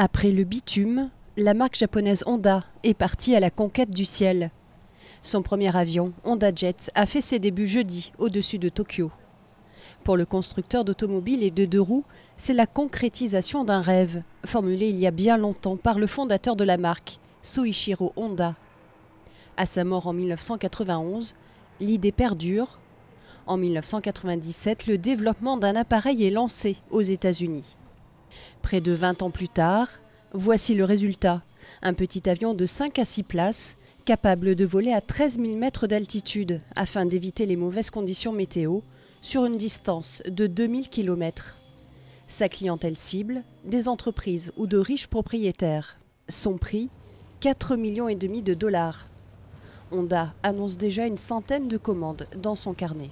Après le bitume, la marque japonaise Honda est partie à la conquête du ciel. Son premier avion, Honda Jet, a fait ses débuts jeudi au-dessus de Tokyo. Pour le constructeur d'automobiles et de deux roues, c'est la concrétisation d'un rêve, formulé il y a bien longtemps par le fondateur de la marque, Soichiro Honda. À sa mort en 1991, l'idée perdure. En 1997, le développement d'un appareil est lancé aux États-Unis. Près de 20 ans plus tard, voici le résultat. Un petit avion de 5 à 6 places, capable de voler à 13 000 mètres d'altitude afin d'éviter les mauvaises conditions météo sur une distance de 2000 km. Sa clientèle cible, des entreprises ou de riches propriétaires. Son prix, 4,5 millions et demi de dollars. Honda annonce déjà une centaine de commandes dans son carnet.